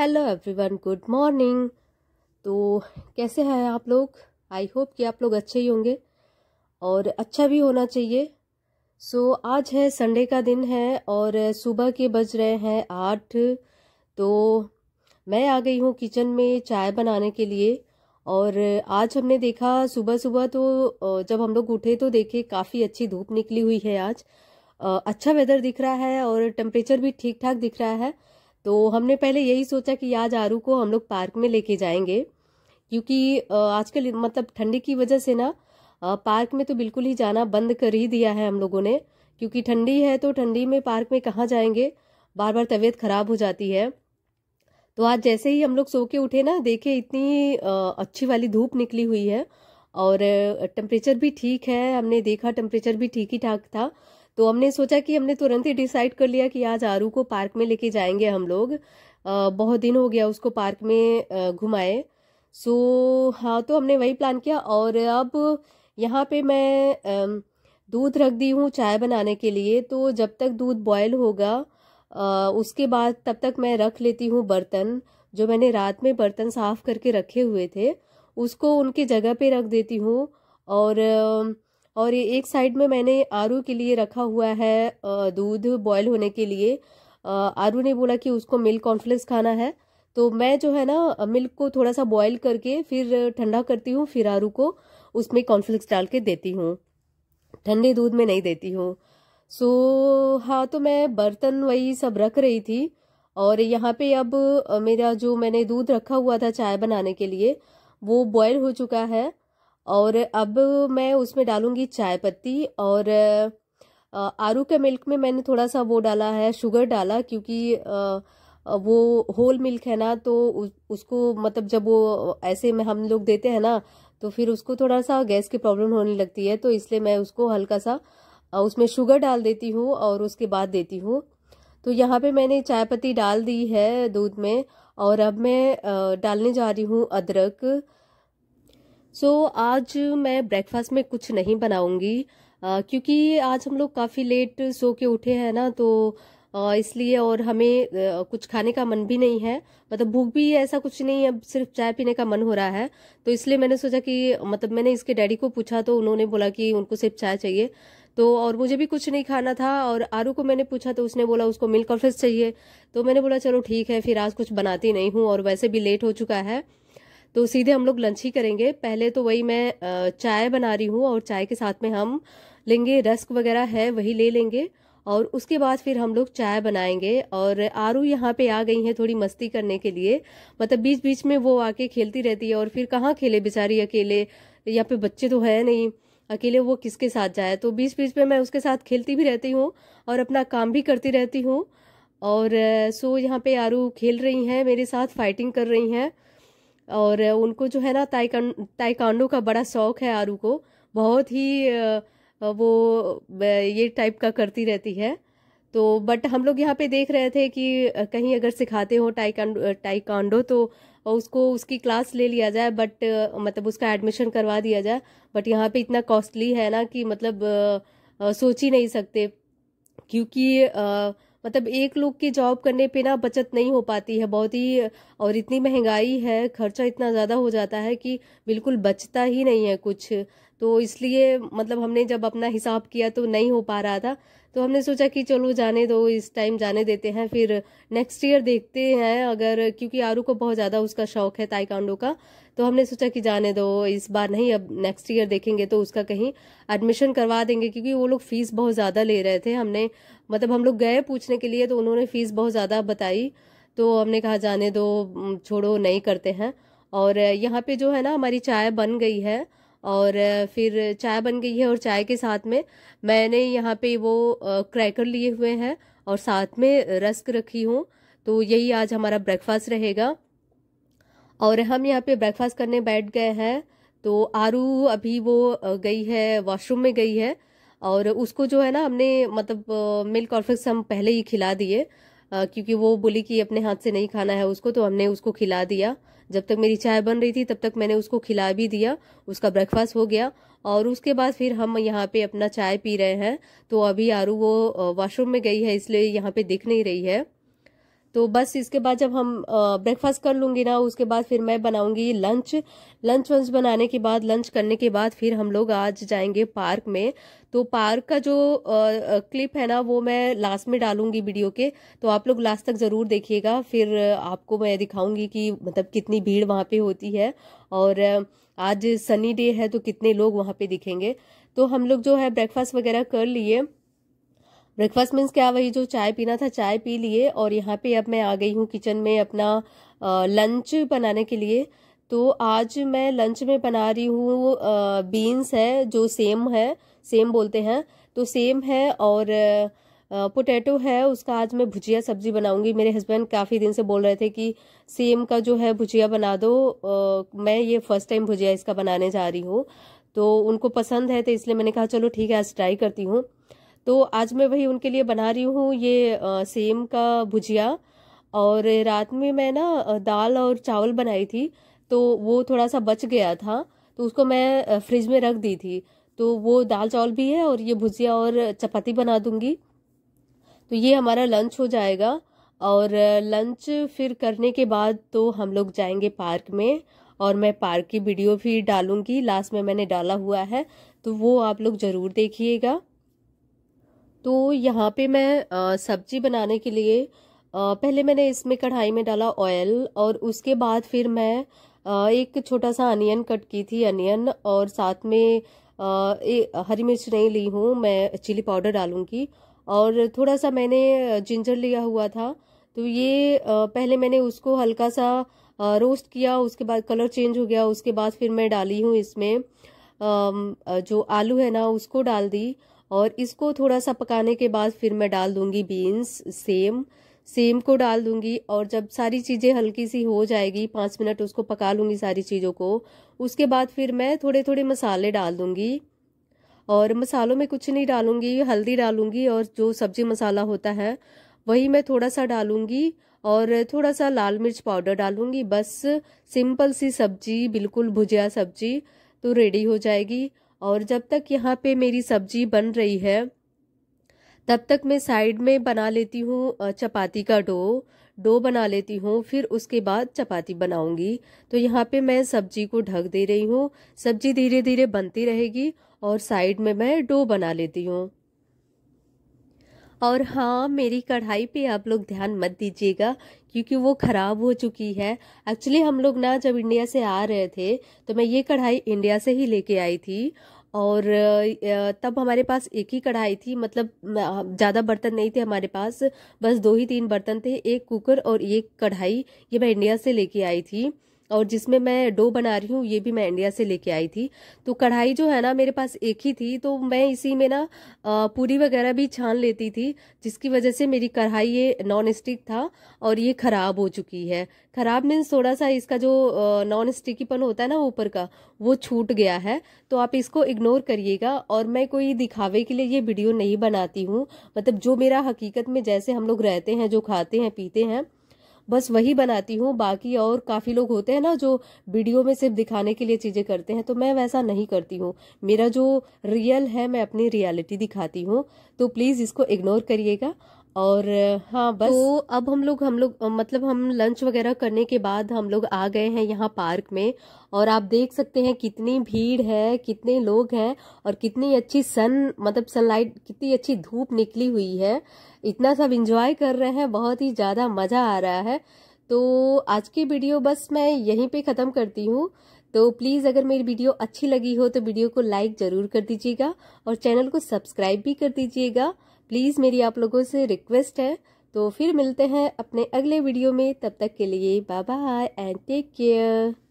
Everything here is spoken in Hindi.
हेलो एवरीवन गुड मॉर्निंग तो कैसे हैं आप लोग आई होप कि आप लोग अच्छे ही होंगे और अच्छा भी होना चाहिए सो so, आज है संडे का दिन है और सुबह के बज रहे हैं आठ तो मैं आ गई हूँ किचन में चाय बनाने के लिए और आज हमने देखा सुबह सुबह तो जब हम लोग उठे तो देखे काफ़ी अच्छी धूप निकली हुई है आज अच्छा वेदर दिख रहा है और टेम्परेचर भी ठीक ठाक दिख रहा है तो हमने पहले यही सोचा कि आज आरू को हम लोग पार्क में लेके जाएंगे क्योंकि आजकल मतलब ठंडी की वजह से ना पार्क में तो बिल्कुल ही जाना बंद कर ही दिया है हम लोगों ने क्योंकि ठंडी है तो ठंडी में पार्क में कहाँ जाएंगे बार बार तबीयत खराब हो जाती है तो आज जैसे ही हम लोग सो के उठे ना देखे इतनी अच्छी वाली धूप निकली हुई है और टेम्परेचर भी ठीक है हमने देखा टेम्परेचर भी ठीक ही ठाक था तो हमने सोचा कि हमने तुरंत ही डिसाइड कर लिया कि आज आरू को पार्क में लेके जाएंगे हम लोग बहुत दिन हो गया उसको पार्क में घुमाए सो हाँ तो हमने वही प्लान किया और अब यहाँ पे मैं दूध रख दी हूँ चाय बनाने के लिए तो जब तक दूध बॉयल होगा उसके बाद तब तक मैं रख लेती हूँ बर्तन जो मैंने रात में बर्तन साफ़ करके रखे हुए थे उसको उनकी जगह पे रख देती हूँ और और ये एक साइड में मैंने आरू के लिए रखा हुआ है दूध बॉयल होने के लिए आरू ने बोला कि उसको मिल्क कॉन्फ्लेक्स खाना है तो मैं जो है ना मिल्क को थोड़ा सा बॉयल करके फिर ठंडा करती हूँ फिर आरू को उसमें कॉन्फ्लेक्स डाल के देती हूँ ठंडे दूध में नहीं देती हूँ सो हाँ तो मैं बर्तन वही सब रख रही थी और यहाँ पे अब मेरा जो मैंने दूध रखा हुआ था चाय बनाने के लिए वो बॉयल हो चुका है और अब मैं उसमें डालूँगी चाय पत्ती और आरू के मिल्क में मैंने थोड़ा सा वो डाला है शुगर डाला क्योंकि वो होल मिल्क है ना तो उसको मतलब जब वो ऐसे में हम लोग देते हैं ना तो फिर उसको थोड़ा सा गैस की प्रॉब्लम होने लगती है तो इसलिए मैं उसको हल्का सा उसमें शुगर डाल देती हूँ और उसके बाद देती हूँ तो यहाँ पे मैंने चाय पत्ती डाल दी है दूध में और अब मैं डालने जा रही हूँ अदरक सो so, आज मैं ब्रेकफास्ट में कुछ नहीं बनाऊंगी क्योंकि आज हम लोग काफ़ी लेट सो के उठे हैं ना तो इसलिए और हमें कुछ खाने का मन भी नहीं है मतलब भूख भी ऐसा कुछ नहीं है सिर्फ चाय पीने का मन हो रहा है तो इसलिए मैंने सोचा कि मतलब मैंने इसके डैडी को पूछा तो उन्होंने बोला कि उनको सिर्फ चाय चाहिए तो और मुझे भी कुछ नहीं खाना था और आरू को मैंने पूछा तो उसने बोला उसको मिल्क ऑफिस चाहिए तो मैंने बोला चलो ठीक है फिर आज कुछ बनाती नहीं हूँ और वैसे भी लेट हो चुका है तो सीधे हम लोग लंच ही करेंगे पहले तो वही मैं चाय बना रही हूँ और चाय के साथ में हम लेंगे रस्क वगैरह है वही ले लेंगे और उसके बाद फिर हम लोग चाय बनाएंगे और आरू यहाँ पे आ गई हैं थोड़ी मस्ती करने के लिए मतलब बीच बीच में वो आके खेलती रहती है और फिर कहाँ खेले बेचारी अकेले यहाँ पे बच्चे तो है नहीं अकेले वो किसके साथ जाए तो बीच बीच में मैं उसके साथ खेलती भी रहती हूँ और अपना काम भी करती रहती हूँ और सो यहाँ पे आरू खेल रही हैं मेरे साथ फाइटिंग कर रही हैं और उनको जो है ना ताइकन ताइकांडो का बड़ा शौक है आरू को बहुत ही वो ये टाइप का करती रहती है तो बट हम लोग यहाँ पे देख रहे थे कि कहीं अगर सिखाते हो टाइकांडो टाइकांडो तो उसको उसकी क्लास ले लिया जाए बट मतलब उसका एडमिशन करवा दिया जाए बट यहाँ पे इतना कॉस्टली है ना कि मतलब सोच ही नहीं सकते क्योंकि मतलब एक लोग की जॉब करने पे ना बचत नहीं हो पाती है बहुत ही और इतनी महंगाई है खर्चा इतना ज़्यादा हो जाता है कि बिल्कुल बचता ही नहीं है कुछ तो इसलिए मतलब हमने जब अपना हिसाब किया तो नहीं हो पा रहा था तो हमने सोचा कि चलो जाने दो इस टाइम जाने देते हैं फिर नेक्स्ट ईयर देखते हैं अगर क्योंकि आरू को बहुत ज़्यादा उसका शौक है ताइकांडो का तो हमने सोचा कि जाने दो इस बार नहीं अब नेक्स्ट ईयर देखेंगे तो उसका कहीं एडमिशन करवा देंगे क्योंकि वो लोग फ़ीस बहुत ज़्यादा ले रहे थे हमने मतलब हम लोग गए पूछने के लिए तो उन्होंने फ़ीस बहुत ज़्यादा बताई तो हमने कहा जाने दो छोड़ो नहीं करते हैं और यहाँ पे जो है ना हमारी चाय बन गई है और फिर चाय बन गई है और चाय के साथ में मैंने यहाँ पे वो क्रैकर लिए हुए हैं और साथ में रस्क रखी हूँ तो यही आज हमारा ब्रेकफास्ट रहेगा और हम यहाँ पे ब्रेकफास्ट करने बैठ गए हैं तो आरू अभी वो गई है वॉशरूम में गई है और उसको जो है ना हमने मतलब मिल्क कॉर्फिक्स हम पहले ही खिला दिए क्योंकि वो बोली कि अपने हाथ से नहीं खाना है उसको तो हमने उसको खिला दिया जब तक मेरी चाय बन रही थी तब तक मैंने उसको खिला भी दिया उसका ब्रेकफास्ट हो गया और उसके बाद फिर हम यहाँ पे अपना चाय पी रहे हैं तो अभी आरू वो वॉशरूम में गई है इसलिए यहाँ पे दिख नहीं रही है तो बस इसके बाद जब हम ब्रेकफास्ट कर लूँगी ना उसके बाद फिर मैं बनाऊँगी लंच लंच वंच बनाने के बाद लंच करने के बाद फिर हम लोग आज जाएंगे पार्क में तो पार्क का जो आ, क्लिप है ना वो मैं लास्ट में डालूंगी वीडियो के तो आप लोग लास्ट तक ज़रूर देखिएगा फिर आपको मैं दिखाऊँगी कि मतलब कितनी भीड़ वहाँ पर होती है और आज सनी डे है तो कितने लोग वहाँ पर दिखेंगे तो हम लोग जो है ब्रेकफास्ट वगैरह कर लिए ब्रेकफास्ट मीन्स क्या वही जो चाय पीना था चाय पी लिए और यहाँ पे अब मैं आ गई हूँ किचन में अपना लंच बनाने के लिए तो आज मैं लंच में बना रही हूँ बीन्स है जो सेम है सेम बोलते हैं तो सेम है और पोटैटो है उसका आज मैं भुजिया सब्जी बनाऊंगी मेरे हस्बैंड काफ़ी दिन से बोल रहे थे कि सेम का जो है भुजिया बना दो आ, मैं ये फर्स्ट टाइम भुजिया इसका बनाने जा रही हूँ तो उनको पसंद है तो इसलिए मैंने कहा चलो ठीक है आज ट्राई करती हूँ तो आज मैं वही उनके लिए बना रही हूँ ये सेम का भुजिया और रात में मैं ना दाल और चावल बनाई थी तो वो थोड़ा सा बच गया था तो उसको मैं फ्रिज में रख दी थी तो वो दाल चावल भी है और ये भुजिया और चपाती बना दूंगी तो ये हमारा लंच हो जाएगा और लंच फिर करने के बाद तो हम लोग जाएंगे पार्क में और मैं पार्क की वीडियो भी डालूंगी लास्ट में मैंने डाला हुआ है तो वो आप लोग ज़रूर देखिएगा तो यहाँ पे मैं सब्जी बनाने के लिए पहले मैंने इसमें कढ़ाई में डाला ऑयल और उसके बाद फिर मैं एक छोटा सा अनियन कट की थी अनियन और साथ में हरी मिर्च नहीं ली हूँ मैं चिली पाउडर डालूँगी और थोड़ा सा मैंने जिंजर लिया हुआ था तो ये पहले मैंने उसको हल्का सा रोस्ट किया उसके बाद कलर चेंज हो गया उसके बाद फिर मैं डाली हूँ इसमें जो आलू है ना उसको डाल दी और इसको थोड़ा सा पकाने के बाद फिर मैं डाल दूंगी बीन्स सेम सेम को डाल दूंगी और जब सारी चीज़ें हल्की सी हो जाएगी पाँच मिनट उसको पका लूँगी सारी चीज़ों को उसके बाद फिर मैं थोड़े थोड़े मसाले डाल दूंगी और मसालों में कुछ नहीं डालूंगी हल्दी डालूंगी और जो सब्जी मसाला होता है वही मैं थोड़ा सा डालूंगी और थोड़ा सा लाल मिर्च पाउडर डालूंगी बस सिंपल सी सब्जी बिल्कुल भुजिया सब्जी तो रेडी हो जाएगी और जब तक यहाँ पे मेरी सब्जी बन रही है तब तक मैं साइड में बना लेती हूँ चपाती का डो डो बना लेती हूँ फिर उसके बाद चपाती बनाऊंगी तो यहाँ पे मैं सब्जी को ढक दे रही हूँ सब्जी धीरे धीरे बनती रहेगी और साइड में मैं डो बना लेती हूँ और हाँ मेरी कढ़ाई पे आप लोग ध्यान मत दीजिएगा क्योंकि वो ख़राब हो चुकी है एक्चुअली हम लोग ना जब इंडिया से आ रहे थे तो मैं ये कढ़ाई इंडिया से ही लेके आई थी और तब हमारे पास एक ही कढ़ाई थी मतलब ज़्यादा बर्तन नहीं थे हमारे पास बस दो ही तीन बर्तन थे एक कुकर और एक कढ़ाई ये मैं इंडिया से लेके आई थी और जिसमें मैं डो बना रही हूँ ये भी मैं इंडिया से लेके आई थी तो कढ़ाई जो है ना मेरे पास एक ही थी तो मैं इसी में ना पूरी वगैरह भी छान लेती थी जिसकी वजह से मेरी कढ़ाई ये नॉन स्टिक था और ये ख़राब हो चुकी है ख़राब मीन्स थोड़ा सा इसका जो नॉन स्टिकीपन होता है ना ऊपर का वो छूट गया है तो आप इसको इग्नोर करिएगा और मैं कोई दिखावे के लिए ये वीडियो नहीं बनाती हूँ मतलब जो मेरा हकीकत में जैसे हम लोग रहते हैं जो खाते हैं पीते हैं बस वही बनाती हूँ बाकी और काफ़ी लोग होते हैं ना जो वीडियो में सिर्फ दिखाने के लिए चीज़ें करते हैं तो मैं वैसा नहीं करती हूँ मेरा जो रियल है मैं अपनी रियलिटी दिखाती हूँ तो प्लीज़ इसको इग्नोर करिएगा और हाँ बस तो अब हम लोग हम लोग मतलब हम लंच वगैरह करने के बाद हम लोग आ गए हैं यहाँ पार्क में और आप देख सकते हैं कितनी भीड़ है कितने लोग हैं और कितनी अच्छी सन मतलब सनलाइट कितनी अच्छी धूप निकली हुई है इतना सब इंजॉय कर रहे हैं बहुत ही ज़्यादा मज़ा आ रहा है तो आज की वीडियो बस मैं यहीं पर ख़त्म करती हूँ तो प्लीज़ अगर मेरी वीडियो अच्छी लगी हो तो वीडियो को लाइक ज़रूर कर दीजिएगा और चैनल को सब्सक्राइब भी कर दीजिएगा प्लीज़ मेरी आप लोगों से रिक्वेस्ट है तो फिर मिलते हैं अपने अगले वीडियो में तब तक के लिए bye bye and take care